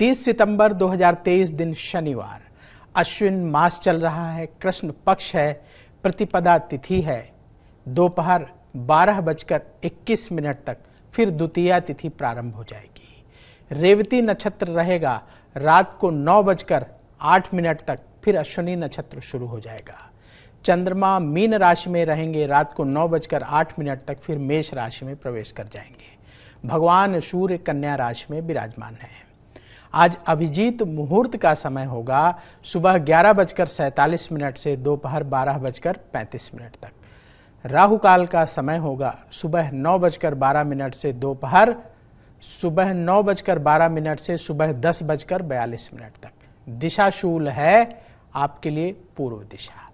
30 सितंबर 2023 दिन शनिवार अश्विन मास चल रहा है कृष्ण पक्ष है प्रतिपदा तिथि है दोपहर बारह बजकर इक्कीस मिनट तक फिर द्वितीय तिथि प्रारंभ हो जाएगी रेवती नक्षत्र रहेगा रात को नौ बजकर आठ मिनट तक फिर अश्विनी नक्षत्र शुरू हो जाएगा चंद्रमा मीन राशि में रहेंगे रात को नौ बजकर आठ मिनट तक फिर मेष राशि में प्रवेश कर जाएंगे भगवान सूर्य कन्या राशि में विराजमान है आज अभिजीत मुहूर्त का समय होगा सुबह ग्यारह बजकर सैंतालीस मिनट से दोपहर बारह बजकर पैंतीस मिनट तक राहु काल का समय होगा सुबह नौ बजकर बारह मिनट से दोपहर सुबह नौ बजकर बारह मिनट से सुबह दस बजकर बयालीस मिनट तक दिशाशूल है आपके लिए पूर्व दिशा